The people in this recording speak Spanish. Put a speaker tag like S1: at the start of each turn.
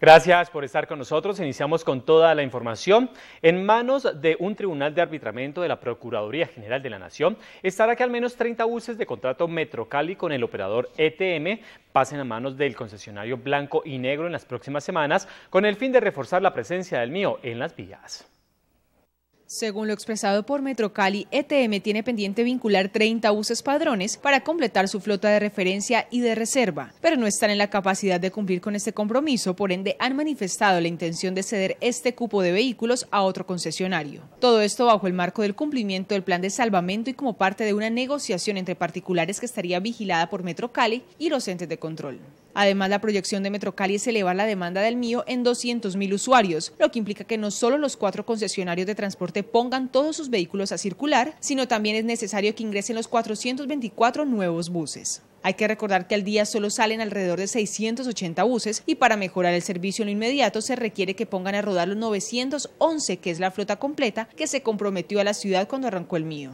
S1: Gracias por estar con nosotros. Iniciamos con toda la información. En manos de un tribunal de arbitramiento de la Procuraduría General de la Nación estará que al menos 30 buses de contrato Metrocali con el operador ETM pasen a manos del concesionario blanco y negro en las próximas semanas con el fin de reforzar la presencia del mío en las vías.
S2: Según lo expresado por Metrocali, ETM tiene pendiente vincular 30 buses padrones para completar su flota de referencia y de reserva, pero no están en la capacidad de cumplir con este compromiso, por ende han manifestado la intención de ceder este cupo de vehículos a otro concesionario. Todo esto bajo el marco del cumplimiento del plan de salvamento y como parte de una negociación entre particulares que estaría vigilada por Metrocali y los entes de control. Además, la proyección de Metrocali es elevar la demanda del mío en 200.000 usuarios, lo que implica que no solo los cuatro concesionarios de transporte pongan todos sus vehículos a circular, sino también es necesario que ingresen los 424 nuevos buses. Hay que recordar que al día solo salen alrededor de 680 buses y para mejorar el servicio en lo inmediato se requiere que pongan a rodar los 911, que es la flota completa que se comprometió a la ciudad cuando arrancó el mío.